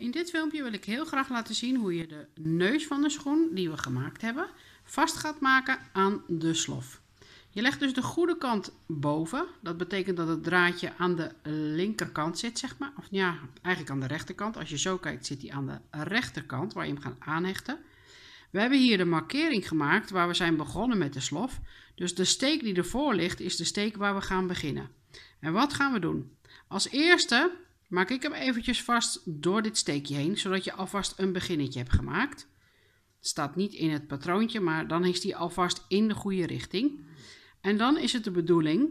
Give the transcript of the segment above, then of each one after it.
In dit filmpje wil ik heel graag laten zien hoe je de neus van de schoen, die we gemaakt hebben, vast gaat maken aan de slof. Je legt dus de goede kant boven. Dat betekent dat het draadje aan de linkerkant zit, zeg maar. Of ja, eigenlijk aan de rechterkant. Als je zo kijkt zit hij aan de rechterkant, waar je hem gaat aanhechten. We hebben hier de markering gemaakt waar we zijn begonnen met de slof. Dus de steek die ervoor ligt, is de steek waar we gaan beginnen. En wat gaan we doen? Als eerste Maak ik hem eventjes vast door dit steekje heen, zodat je alvast een beginnetje hebt gemaakt. Het staat niet in het patroontje, maar dan is die alvast in de goede richting. En dan is het de bedoeling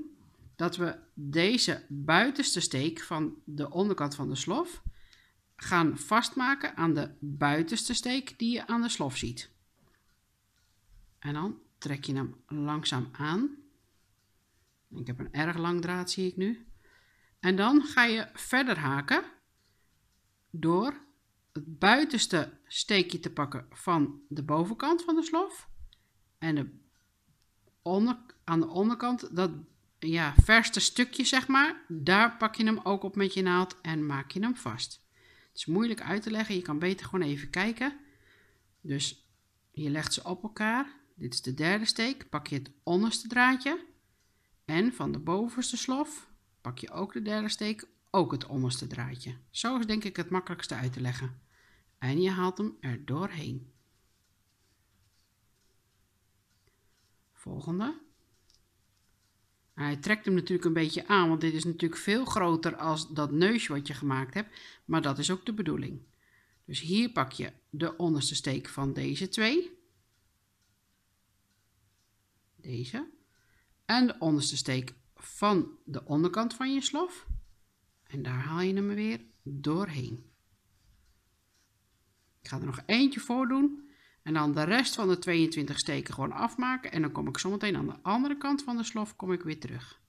dat we deze buitenste steek van de onderkant van de slof gaan vastmaken aan de buitenste steek die je aan de slof ziet. En dan trek je hem langzaam aan. Ik heb een erg lang draad, zie ik nu. En dan ga je verder haken door het buitenste steekje te pakken van de bovenkant van de slof. En de onder, aan de onderkant, dat ja, verste stukje zeg maar, daar pak je hem ook op met je naald en maak je hem vast. Het is moeilijk uit te leggen, je kan beter gewoon even kijken. Dus je legt ze op elkaar. Dit is de derde steek. Pak je het onderste draadje en van de bovenste slof pak je ook de derde steek ook het onderste draadje. Zo is denk ik het makkelijkste uit te leggen. En je haalt hem er doorheen. Volgende. Hij trekt hem natuurlijk een beetje aan, want dit is natuurlijk veel groter als dat neusje wat je gemaakt hebt. Maar dat is ook de bedoeling. Dus hier pak je de onderste steek van deze twee. Deze. En de onderste steek van de onderkant van je slof. En daar haal je hem weer doorheen. Ik ga er nog eentje voor doen. En dan de rest van de 22 steken gewoon afmaken. En dan kom ik zometeen aan de andere kant van de slof kom ik weer terug.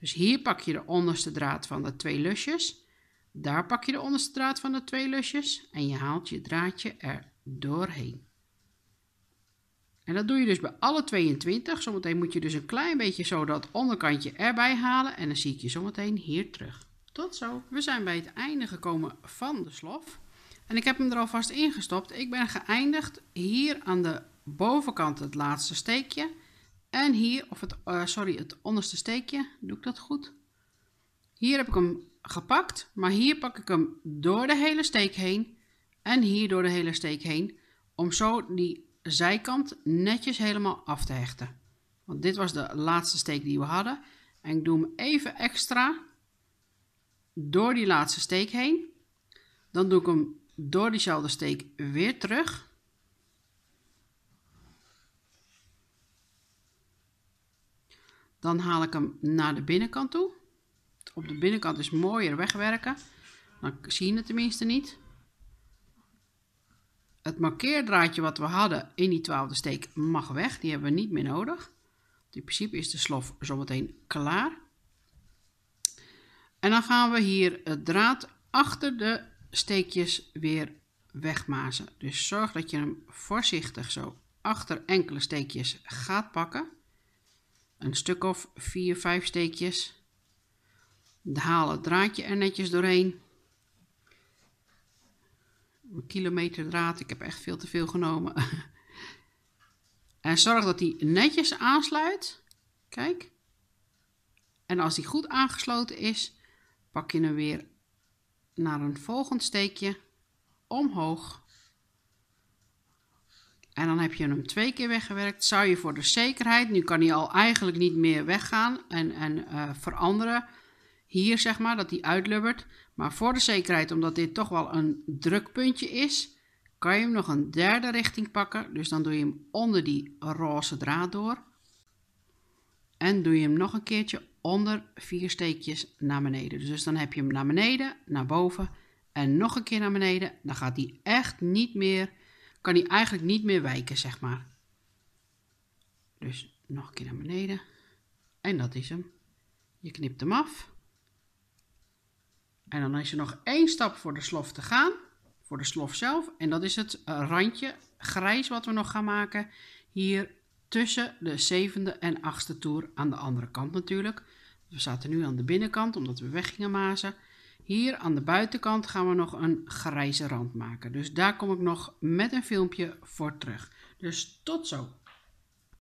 Dus hier pak je de onderste draad van de twee lusjes. Daar pak je de onderste draad van de twee lusjes. En je haalt je draadje er doorheen. En dat doe je dus bij alle 22. Zometeen moet je dus een klein beetje zo dat onderkantje erbij halen. En dan zie ik je zometeen hier terug. Tot zo. We zijn bij het einde gekomen van de slof. En ik heb hem er alvast ingestopt. Ik ben geëindigd hier aan de bovenkant het laatste steekje. En hier, of het, eh, sorry, het onderste steekje. Doe ik dat goed? Hier heb ik hem gepakt, maar hier pak ik hem door de hele steek heen. En hier door de hele steek heen. Om zo die zijkant netjes helemaal af te hechten. Want dit was de laatste steek die we hadden. En ik doe hem even extra door die laatste steek heen. Dan doe ik hem door diezelfde steek weer terug. Dan haal ik hem naar de binnenkant toe. Op de binnenkant is mooier wegwerken. Dan zie je het tenminste niet. Het markeerdraadje wat we hadden in die twaalfde steek mag weg. Die hebben we niet meer nodig. In principe is de slof zometeen klaar. En dan gaan we hier het draad achter de steekjes weer wegmazen. Dus zorg dat je hem voorzichtig zo achter enkele steekjes gaat pakken. Een stuk of 4, 5 steekjes. Haal het draadje er netjes doorheen mijn kilometer draad. Ik heb echt veel te veel genomen. en eh, zorg dat die netjes aansluit. Kijk. En als die goed aangesloten is, pak je hem weer naar een volgend steekje omhoog. En dan heb je hem twee keer weggewerkt. Zou je voor de zekerheid, nu kan hij al eigenlijk niet meer weggaan en, en eh, veranderen hier zeg maar, dat die uitlubbert. Maar voor de zekerheid, omdat dit toch wel een drukpuntje is, kan je hem nog een derde richting pakken. Dus dan doe je hem onder die roze draad door. En doe je hem nog een keertje onder vier steekjes naar beneden. Dus dan heb je hem naar beneden, naar boven en nog een keer naar beneden. Dan gaat hij echt niet meer, kan hij eigenlijk niet meer wijken, zeg maar. Dus nog een keer naar beneden. En dat is hem. Je knipt hem af. En dan is er nog één stap voor de slof te gaan, voor de slof zelf. En dat is het eh, randje grijs wat we nog gaan maken hier tussen de zevende en achtste toer aan de andere kant natuurlijk. We zaten nu aan de binnenkant omdat we weg gingen mazen. Hier aan de buitenkant gaan we nog een grijze rand maken. Dus daar kom ik nog met een filmpje voor terug. Dus tot zo!